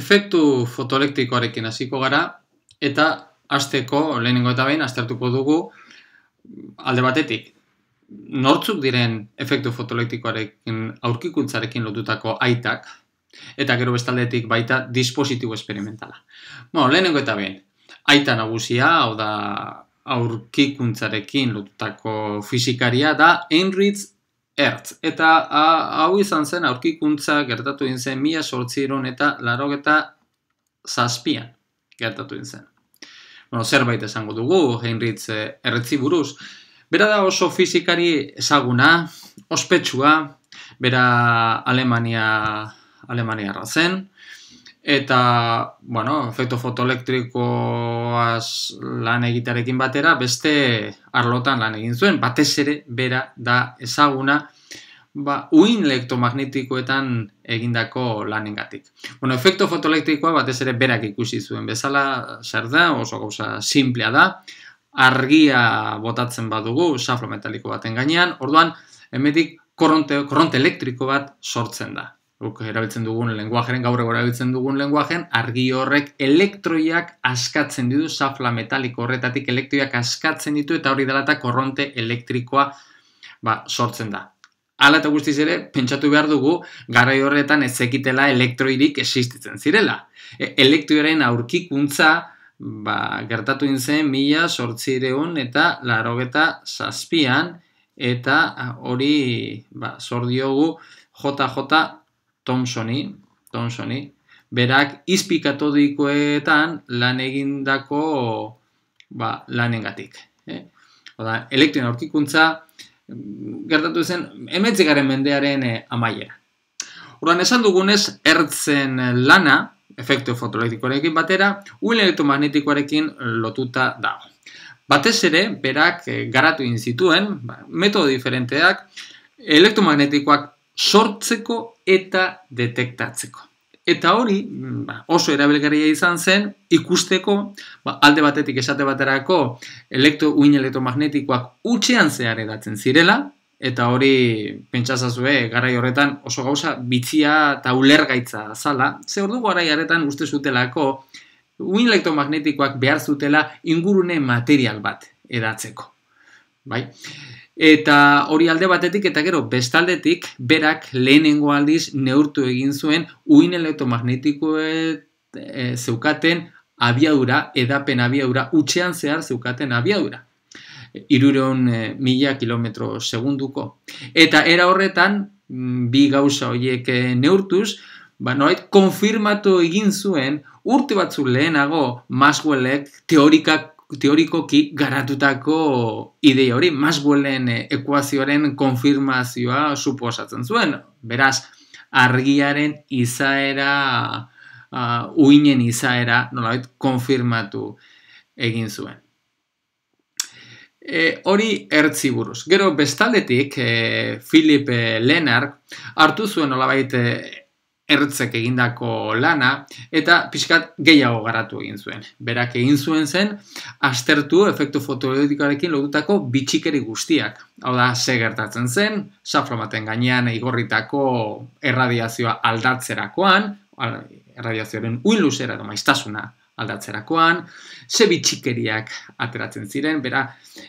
Efektu fotoelektrikoarekin hasiko gara eta hasteko lehenengo eta behin aztertuko dugu alde batetik. Nortzuk diren efektu fotoelektrikoarekin aurkikuntzarekin lotutako aitak eta gero bestaldetik baita dispositibo esperimentala. Bueno, lehenengo eta behin, aita nagusia, hau da aurkikuntzarekin lotutako fizikaria da Heinrich ertz. Eta hau izan zen aurkikuntza gertatu zen mila sortziron eta laro eta zazpian gertatu zen. Bueno, zerbait esango dugu, Heinritz eh, erretzi buruz. Bera da oso fizikari ezaguna, ospetsua, bera Alemania, Alemania errazen, Eta, bueno, efektu fotoelektrikoaz lan egitarekin batera, beste arlotan lan egin zuen, batez ere bera da ezaguna, ba, uin elektromagnetikoetan egindako lanengatik. Bueno, efecto fotoelektrikoa batez ere berak ikusi zuen bezala, zer da, oso gauza simplea da, argia botatzen badugu, safro metaliko baten gainean, orduan, emetik korronte, korronte elektriko bat sortzen da guk erabiltzen dugun lenguajeren, gaur egora erabiltzen dugun lenguajeen, argi horrek elektroiak askatzen ditu, safla metaliko horretatik elektroiak askatzen ditu, eta hori dela eta korronte elektrikoa ba, sortzen da. Hala eta guztiz ere, pentsatu behar dugu, garai horretan ezekitela elektroirik existitzen zirela. E, elektroaren aurkikuntza, ba, gertatu inzen, mila sortzireun eta larogeta zazpian, eta hori ba, sor diogu JJ Thompsoni, Thompsoni, berak izpikatodikoetan lan egindako ba, lanengatik. Eh? Oda, elektrien aurkikuntza mm, gertatu zen emetzikaren mendearen eh, amaiera. Horan esan dugunez, ertzen lana, efektu fotoelektrikoarekin batera, uin elektromagnetikoarekin lotuta dago. Batez ere, berak eh, garatu zituen, ba, metodo diferenteak, elektromagnetikoak sortzeko eta detektatzeko. Eta hori mm, ba, oso erabilgarria izan zen ikusteko ba, alde batetik esate baterako elektro uin elektromagnetikoak utxean zehar edatzen zirela, eta hori pentsazazue garai horretan oso gauza bitzia eta zala, ze ordu garai horretan uste zutelako uin elektromagnetikoak behar zutela ingurune material bat edatzeko. Bai? Eta hori alde batetik eta gero bestaldetik berak lehenengo aldiz neurtu egin zuen uin elektromagnetikoet e, eh, zeukaten abiadura, edapen abiadura, utxean zehar zeukaten abiadura. Irureun e, eh, mila kilometro segunduko. Eta era horretan, mm, bi gauza horiek eh, neurtuz, ba, konfirmatu egin zuen urte batzu lehenago Maxwellek teorikak teorikoki garatutako ideia hori, masbuelen eh, ekuazioaren konfirmazioa suposatzen zuen. Beraz, argiaren izaera, uh, uinen izaera, nolabait, konfirmatu egin zuen. E, hori ertzi buruz. Gero bestaldetik, e, eh, Philip Lennart hartu zuen nolabait ertzek egindako lana, eta pixkat gehiago garatu egin zuen. Berak egin zuen zen, astertu efektu fotoelektikoarekin lotutako bitxikeri guztiak. Hau da, ze gertatzen zen, safromaten gainean igorritako erradiazioa aldatzerakoan, erradiazioaren uiluzera edo maiztasuna aldatzerakoan, ze bitxikeriak ateratzen ziren, bera,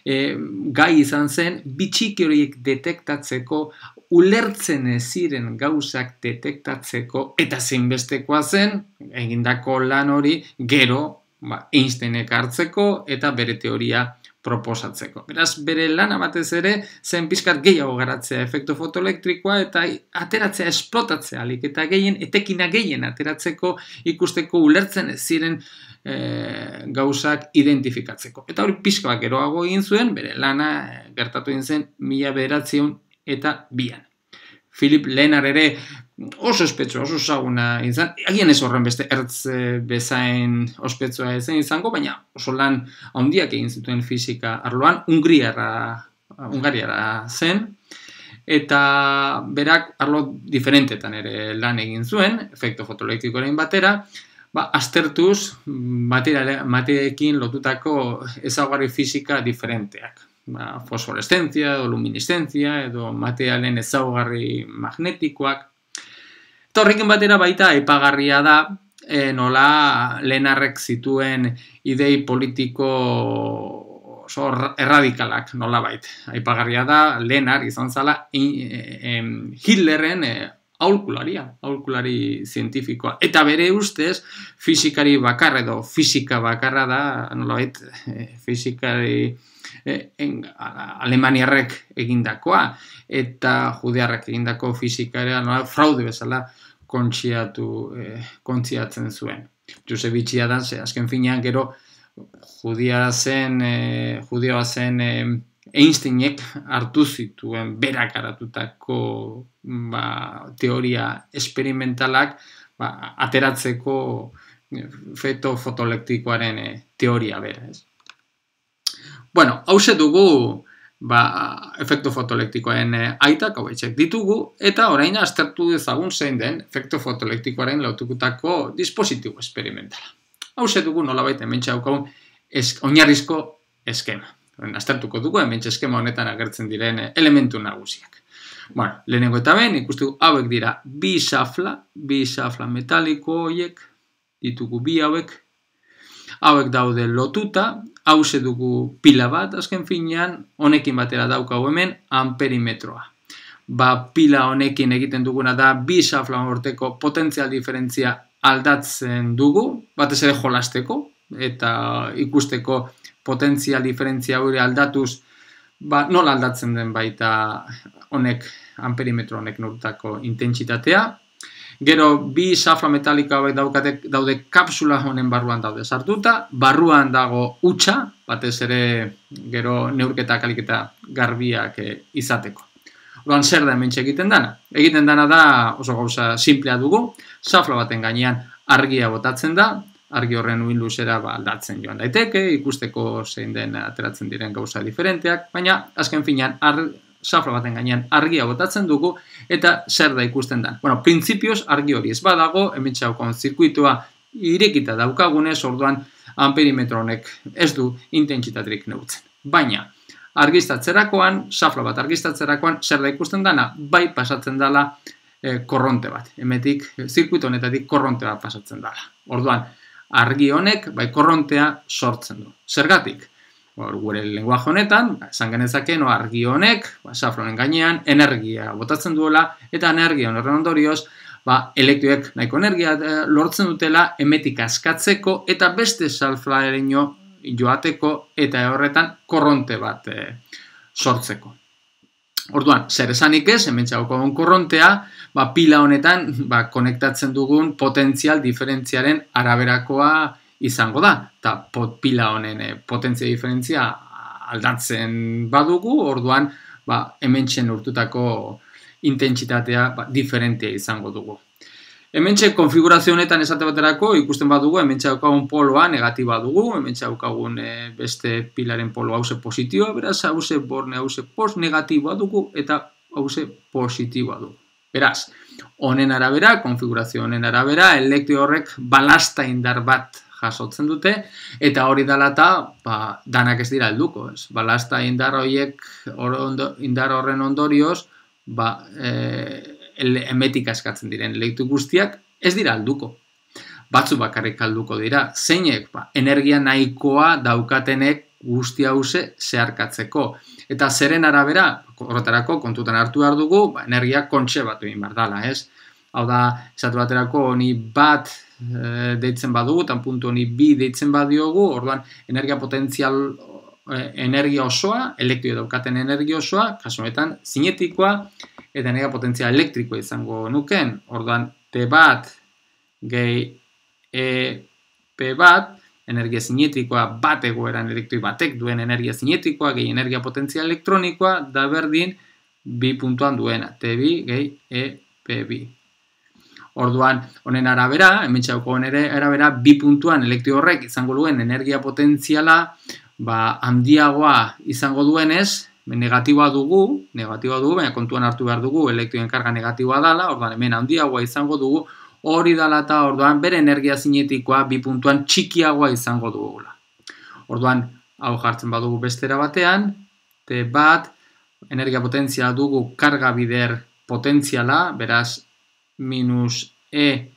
eh, gai izan zen, bitxiki horiek detektatzeko ulertzen eziren gauzak detektatzeko eta zeinbestekoa zen egindako lan hori gero ba, Einsteinek hartzeko eta bere teoria proposatzeko. Beraz, bere lana batez ere, zen pizkat gehiago garatzea efekto fotoelektrikoa eta ateratzea esplotatzea alik eta gehien, etekina gehien ateratzeko ikusteko ulertzen eziren ziren eh, gauzak identifikatzeko. Eta hori pixkoak geroago egin zuen, bere lana eh, gertatu egin zen mila beratzion eta bian. Philip Lehenar ere oso espetsua, oso saguna izan, agian ez horren beste ertz eh, bezain ospetsua ezen izango, baina oso lan handiak egin zituen fisika arloan, Hungriara, Hungariara zen, eta berak arlo diferentetan ere lan egin zuen, efekto fotolektikoaren batera, ba, astertuz materiaekin lotutako ezagari fizika diferenteak ba, fosforescencia luministentzia luminiscencia edo materialen ezaugarri magnetikoak. Torrekin batera baita aipagarria da e, nola lenarrek zituen idei politiko oso erradikalak nola bait. Aipagarria da, lehenar izan zala e, Hitlerren e, aurkularia, aurkulari zientifikoa. Eta bere ustez, fizikari bakarra edo fizika bakarra da, nola bait, e, fizikari e, alemaniarrek egindakoa eta judearrek egindako fizikarea nola, fraude bezala kontsiatu eh, kontziatzen zuen. Josebitxia da, ze azken finean gero judia zen, e, eh, judioa zen Einsteinek hartu zituen berak aratutako ba, teoria esperimentalak ba, ateratzeko feto fotolektikoaren teoria bera. Bueno, hause dugu ba, efektu fotoelektikoen eh, aitak hau etxek ditugu, eta orain aztertu dezagun zein den efektu fotoelektikoaren lautukutako dispositibo esperimentala. Hause dugu nola baita hemen txaukau esk, oinarrizko eskema. aztertuko dugu hemen eskema honetan agertzen diren eh, elementu nagusiak. Bueno, lehenengo eta ben, ikustu hauek dira bi safla, bi safla metaliko hoiek, ditugu bi hauek, hauek daude lotuta, hause dugu pila bat, azken finean, honekin batera daukau hemen, amperimetroa. Ba, pila honekin egiten duguna da, bi saflan horteko potentzial diferentzia aldatzen dugu, batez ere jolasteko, eta ikusteko potentzial diferentzia hori aldatuz, ba, nola aldatzen den baita honek, amperimetro honek nortako intentsitatea, Gero, bi safla metalika hauek daukatek daude kapsula honen barruan daude sartuta, barruan dago utxa, batez ere gero neurketa kaliketa garbiak eh, izateko. Orduan zer da hementxe egiten dana? Egiten dana da, oso gauza, simplea dugu, safra baten gainean argia botatzen da, argi horren uin luzera ba, aldatzen joan daiteke, ikusteko zein den ateratzen diren gauza diferenteak, baina, azken finan, safla baten gainean argia botatzen dugu eta zer da ikusten da. Bueno, printzipioz argi hori ez badago, hemen txaukon zirkuitua irekita daukagunez, orduan amperimetro honek ez du intentsitatrik neutzen. Baina, argistatzerakoan, safla bat argistatzerakoan, zer da ikusten dana, bai pasatzen dala e, korronte bat. Emetik, eh, zirkuitu honetatik korronte pasatzen dala. Orduan, argi honek, bai korrontea sortzen du. Zergatik? Ba, hor, gure lenguaje honetan, ba, esan genezake, no argi honek, ba, gainean, energia botatzen duela, eta energia honoran ondorioz, ba, elektuek nahiko energia eh, lortzen dutela, emetik askatzeko, eta beste safra joateko, eta horretan korronte bat eh, sortzeko. Orduan, zer esanik ez, hemen txauko hon korrontea, ba, pila honetan, ba, konektatzen dugun potentzial diferentziaren araberakoa, izango da, eta pot, pila honen eh, potentzia diferentzia aldatzen badugu, orduan, ba, hemen txen urtutako intentsitatea ba, diferentia izango dugu. Hemen txek konfigurazio honetan esate baterako ikusten badugu, hemen txaukagun poloa negatiba dugu, hemen txaukagun eh, beste pilaren polo hause positiboa, beraz hause borne hause post negatiba dugu eta hause positiboa dugu. Beraz, honen arabera, konfigurazio honen arabera, elektri horrek balasta indar bat jasotzen dute, eta hori dalata ba, danak ez dira helduko. Ez. Ba, indar, horiek, indar horren ondorioz, ba, e, eh, el, emetik askatzen diren leitu guztiak ez dira alduko. Batzu bakarrik alduko dira, zeinek, ba, energia nahikoa daukatenek guzti hause zeharkatzeko. Eta zeren arabera, horretarako kontutan hartu behar dugu, ba, energia kontxe batu egin dala, ez? Hau da, esatu baterako, ni bat e, deitzen badugu, tan puntu honi bi deitzen badiogu, orduan energia potentzial eh, energia osoa, elektrio daukaten energia osoa, kasunetan zinetikoa, eta energia potentzial elektrikoa izango nuken, orduan T bat gehi E P bat, energia zinetikoa bat egoeran elektroi batek duen energia zinetikoa gehi energia potentzial elektronikoa da berdin bi puntuan duena, T bi gehi E P bi. Orduan, honen arabera, hemen txauko honen arabera, bi puntuan elektri horrek izango duen energia potentziala, ba, handiagoa izango duenez, negatiboa dugu, negatiboa dugu, baina kontuan hartu behar dugu, elektrioen karga negatiboa dala, orduan, hemen handiagoa izango dugu, hori dala eta orduan, bere energia zinetikoa, bi puntuan txikiagoa izango dugu. Orduan, hau jartzen badugu bestera batean, te bat, energia potentziala dugu karga bider potentziala, beraz, minus e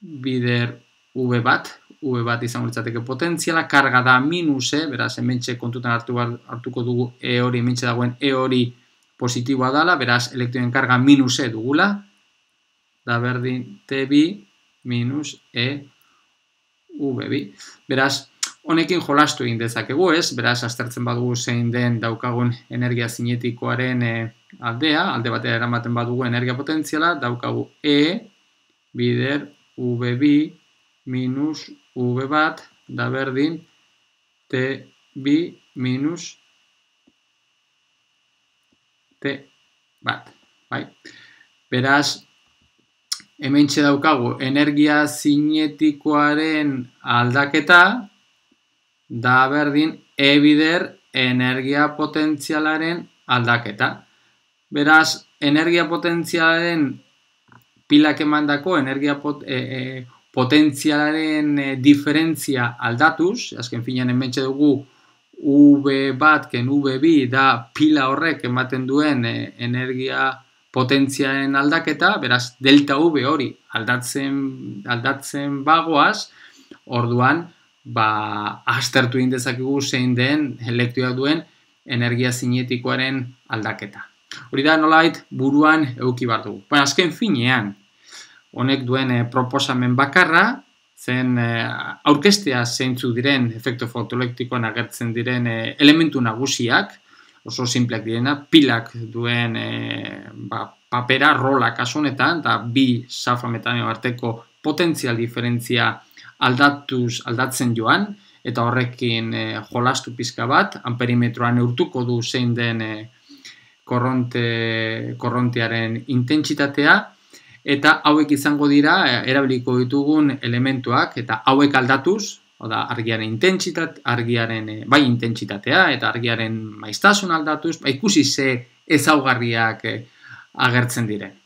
bider v bat, v bat izan litzateke potentziala, karga da minus e, beraz, hemen kontutan hartu, hartuko dugu e hori, Hemen dagoen e hori positiboa dala, beraz, elektroen karga minus e dugula, da berdin t bi minus e v bi. Beraz, honekin jolastu egin dezakegu ez, beraz, astertzen badugu zein den daukagun energia zinetikoaren e, aldea, alde batea eramaten badugu energia potentziala, daukagu E bider V bi minus V bat da berdin T bi minus T bat. Bai? Beraz, hemen daukagu energia zinetikoaren aldaketa da berdin E bider energia potentzialaren aldaketa. Beraz, energia potentzialaren pilak emandako energia pot, e, e, potentzialaren e, diferentzia aldatuz, azken finean hementxe dugu V bat, ken V bi, da pila horrek ematen duen e, energia potentziaren aldaketa, beraz, delta V hori aldatzen, aldatzen bagoaz, orduan, ba, aztertu indezakigu zein den elektriak duen energia zinetikoaren aldaketa. Hori da nolait buruan euki bat dugu. Baina azken finean, honek duen eh, proposamen bakarra, zen e, eh, aurkestea zeintzu diren efekto fotolektikoan agertzen diren eh, elementu nagusiak, oso simpleak direna, pilak duen ba, papera rola kasunetan, eta bi safra metaneo arteko potentzial diferentzia aldatuz, aldatzen joan, eta horrekin e, jolastu pizka bat, amperimetroan urtuko du zein den korronte, korrontearen intentsitatea, eta hauek izango dira, eh, erabiliko ditugun elementuak, eta hauek aldatuz, oda argiaren intentsitate, argiaren eh, bai intentsitatea, eta argiaren maiztasun aldatuz, ba, ikusi ze ezaugarriak eh, agertzen diren.